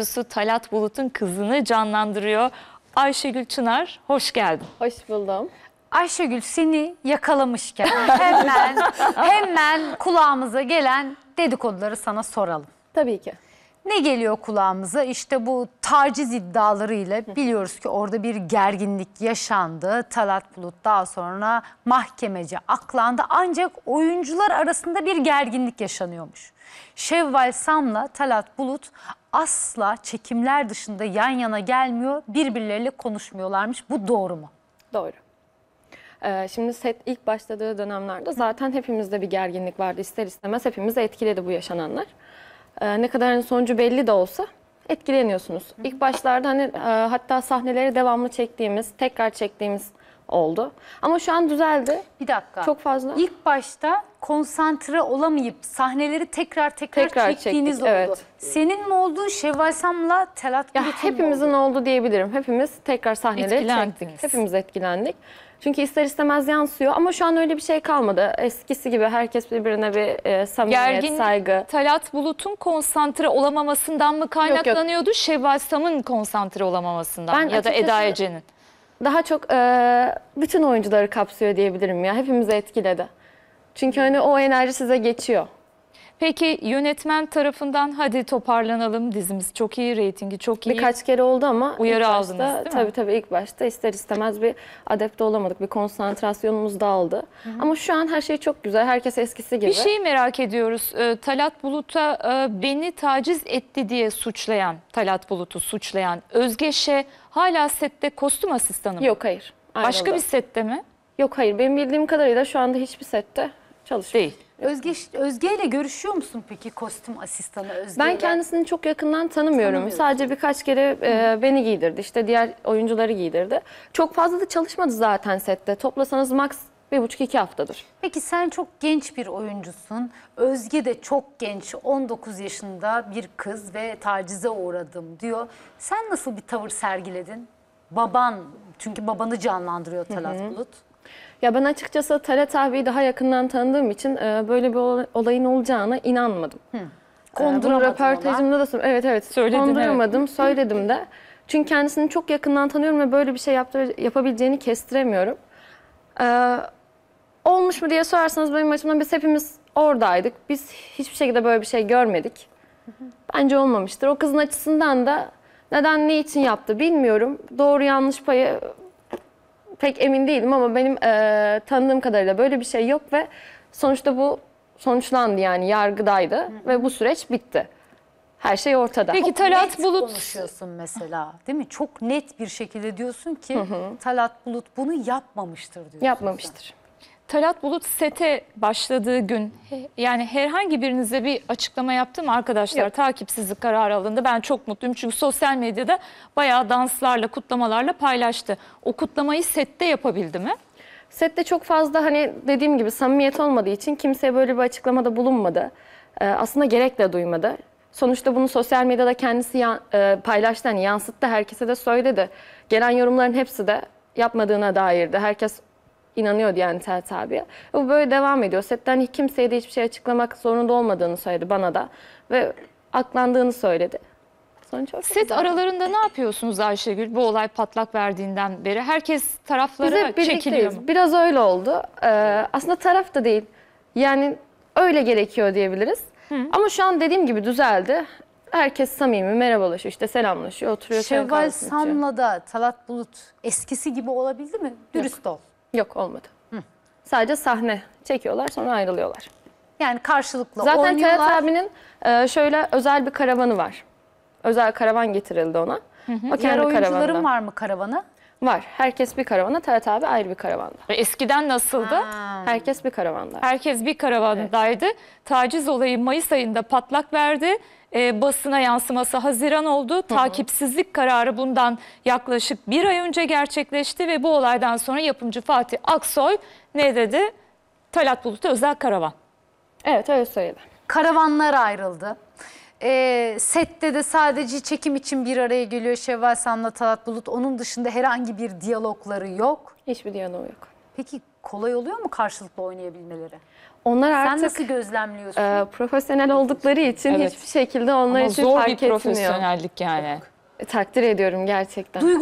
oyuncusu Talat Bulut'un kızını canlandırıyor. Ayşegül Çınar, hoş geldin. Hoş buldum. Ayşegül seni yakalamışken hemen hemen kulağımıza gelen dedikoduları sana soralım. Tabii ki. Ne geliyor kulağımıza? İşte bu taciz iddialarıyla biliyoruz ki orada bir gerginlik yaşandı. Talat Bulut daha sonra mahkemece aklandı. Ancak oyuncular arasında bir gerginlik yaşanıyormuş. Şevval Sam'la Talat Bulut asla çekimler dışında yan yana gelmiyor, birbirleriyle konuşmuyorlarmış. Bu doğru mu? Doğru. Ee, şimdi set ilk başladığı dönemlerde zaten hepimizde bir gerginlik vardı ister istemez hepimizi etkiledi bu yaşananlar. Ee, ne kadar hani sonucu belli de olsa etkileniyorsunuz. İlk başlarda hani e, hatta sahneleri devamlı çektiğimiz, tekrar çektiğimiz oldu. Ama şu an düzeldi. Bir dakika. Çok fazla. İlk başta konsantre olamayıp sahneleri tekrar tekrar, Tekrar çektiğiniz çektik, oldu. evet. Senin mi oldu Şevval Sam'la Telat Ya hepimizin oldu? oldu diyebilirim. Hepimiz tekrar sahneleri çektik. Hepimiz etkilendik. Çünkü ister istemez yansıyor ama şu an öyle bir şey kalmadı. Eskisi gibi herkes birbirine bir e, samimiyet, Gergin saygı. Talat Bulut'un konsantre olamamasından mı kaynaklanıyordu? Şevval Sam'ın konsantre olamamasından ben ya da Eda Ece'nin. Daha çok e, bütün oyuncuları kapsıyor diyebilirim ya. Hepimizi etkiledi. Çünkü hani o enerji size geçiyor. Peki yönetmen tarafından hadi toparlanalım dizimiz çok iyi, reytingi çok iyi. Birkaç kere oldu ama uyarı ilk aldınız başta, değil mi? Tabii tabii ilk başta ister istemez bir adepte olamadık. Bir konsantrasyonumuz dağıldı. Hı -hı. Ama şu an her şey çok güzel. Herkes eskisi gibi. Bir şey merak ediyoruz. E, Talat Bulut'a e, beni taciz etti diye suçlayan, Talat Bulut'u suçlayan Özgeş'e hala sette kostüm asistanı mı? Yok hayır. Ayrıldı. Başka bir sette mi? Yok hayır. Benim bildiğim kadarıyla şu anda hiçbir sette çalışmıyor. Değil. Özge, Özge ile görüşüyor musun peki kostüm asistanı Özge Ben kendisini çok yakından tanımıyorum. Sadece birkaç kere e, beni giydirdi. İşte diğer oyuncuları giydirdi. Çok fazla da çalışmadı zaten sette. Toplasanız max bir buçuk iki haftadır. Peki sen çok genç bir oyuncusun. Özge de çok genç 19 yaşında bir kız ve tacize uğradım diyor. Sen nasıl bir tavır sergiledin? Baban çünkü babanı canlandırıyor Talat Bulut. Ya ben açıkçası Talat abiyi daha yakından tanıdığım için e, böyle bir olayın olacağına inanmadım. Hı. E, konduramadım Bunu röportajımda da evet evet Söyledin, konduramadım evet. söyledim de. Çünkü kendisini çok yakından tanıyorum ve böyle bir şey yaptı, yapabileceğini kestiremiyorum. Ee, olmuş mu diye sorarsanız benim açımdan biz hepimiz oradaydık. Biz hiçbir şekilde böyle bir şey görmedik. Bence olmamıştır. O kızın açısından da neden ne için yaptı bilmiyorum. Doğru yanlış payı pek emin değilim ama benim e, tanıdığım kadarıyla böyle bir şey yok ve sonuçta bu sonuçlandı yani yargıdaydı ve bu süreç bitti. Her şey ortada. Peki Çok Talat net Bulut konuşuyorsun mesela değil mi? Çok net bir şekilde diyorsun ki Talat Bulut bunu yapmamıştır diyorsun. sen. yapmamıştır. Talat Bulut sete başladığı gün yani herhangi birinize bir açıklama yaptım arkadaşlar? Yok. Takipsizlik kararı alındı. Ben çok mutluyum çünkü sosyal medyada bayağı danslarla, kutlamalarla paylaştı. O kutlamayı sette yapabildi mi? Sette çok fazla hani dediğim gibi samimiyet olmadığı için kimseye böyle bir açıklamada bulunmadı. Ee, aslında gerek de duymadı. Sonuçta bunu sosyal medyada kendisi yan, e, paylaştı, hani yansıttı, herkese de söyledi. Gelen yorumların hepsi de yapmadığına dairdi. Herkes inanıyordu yani Telt abiye. Bu böyle devam ediyor. Setten hiç kimseye de hiçbir şey açıklamak zorunda olmadığını söyledi bana da. Ve aklandığını söyledi. çok Set güzel. aralarında ne yapıyorsunuz Ayşegül bu olay patlak verdiğinden beri? Herkes taraflara çekiliyor mu? Biraz öyle oldu. Ee, aslında taraf da değil. Yani öyle gerekiyor diyebiliriz. Hı. Ama şu an dediğim gibi düzeldi. Herkes samimi, merhabalaşıyor, işte selamlaşıyor, oturuyor. Şevval Sam'la da Talat Bulut eskisi gibi olabildi mi? Dürüst Yok. ol. Yok olmadı. Hı. Sadece sahne çekiyorlar sonra ayrılıyorlar. Yani karşılıklı Zaten oynuyorlar. Zaten abinin e, şöyle özel bir karavanı var. Özel karavan getirildi ona. Hı hı. O kendi Diğer oyuncuların karavanında. var mı karavanı? Var. Herkes bir karavana, Talat abi ayrı bir karavanda. E, eskiden nasıldı? Ha. Herkes bir karavanda. Herkes bir karavandaydı. Evet. Taciz olayı Mayıs ayında patlak verdi. E, basına yansıması Haziran oldu. -hı. Takipsizlik kararı bundan yaklaşık bir ay önce gerçekleşti ve bu olaydan sonra yapımcı Fatih Aksoy ne dedi? Talat Bulut'a özel karavan. Evet öyle söyledi. Karavanlar ayrıldı. E, sette de sadece çekim için bir araya geliyor Şevval Sam'la Talat Bulut. Onun dışında herhangi bir diyalogları yok. Hiçbir diyaloğu yok. Peki kolay oluyor mu karşılıklı oynayabilmeleri? Onlar artık Sen nasıl gözlemliyorsun? e, profesyonel oldukları için Evet. hiçbir şekilde onlar Ama için zor bir profesyonellik yani. E, takdir ediyorum gerçekten. Duygusal